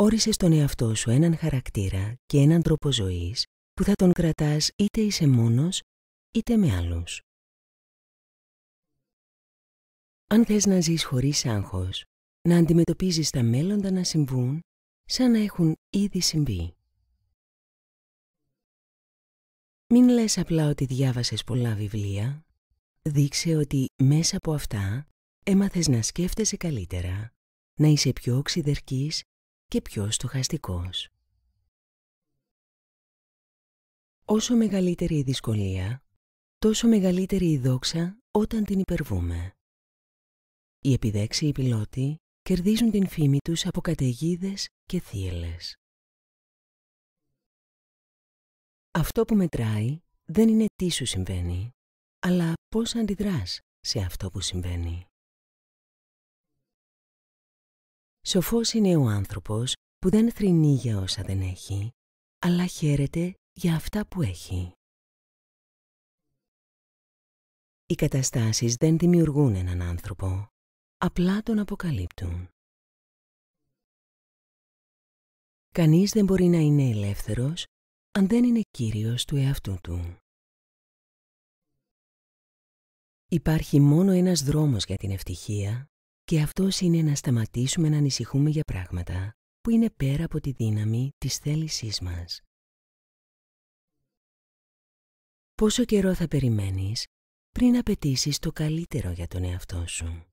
Όρισε στον εαυτό σου έναν χαρακτήρα και έναν τρόπο ζωής που θα τον κρατάς είτε είσαι μόνος είτε με άλλους. Αν θες να ζεις χωρίς άγχος, να αντιμετωπίζεις τα μέλλοντα να συμβούν σαν να έχουν ήδη συμβεί. Μην λες απλά ότι διάβασες πολλά βιβλία. Δείξε ότι μέσα από αυτά έμαθες να σκέφτεσαι καλύτερα, να είσαι πιο οξυδερκής και πιο στοχαστικός. Όσο μεγαλύτερη η δυσκολία, τόσο μεγαλύτερη η δόξα όταν την υπερβούμε. Οι επιδέξιοι πιλότοι κερδίζουν την φήμη τους από καταιγίδες και θύελες. Αυτό που μετράει δεν είναι τι σου συμβαίνει, αλλά πώς αντιδράς σε αυτό που συμβαίνει. Σοφός είναι ο άνθρωπος που δεν θρυνεί για όσα δεν έχει, αλλά χαίρεται για αυτά που έχει. Οι καταστάσεις δεν δημιουργούν έναν άνθρωπο, απλά τον αποκαλύπτουν. Κανείς δεν μπορεί να είναι ελεύθερος αν δεν είναι κύριος του εαυτού του. Υπάρχει μόνο ένας δρόμος για την ευτυχία και αυτός είναι να σταματήσουμε να ανησυχούμε για πράγματα που είναι πέρα από τη δύναμη της θέλησής μας. Πόσο καιρό θα περιμένεις πριν απαιτήσεις το καλύτερο για τον εαυτό σου.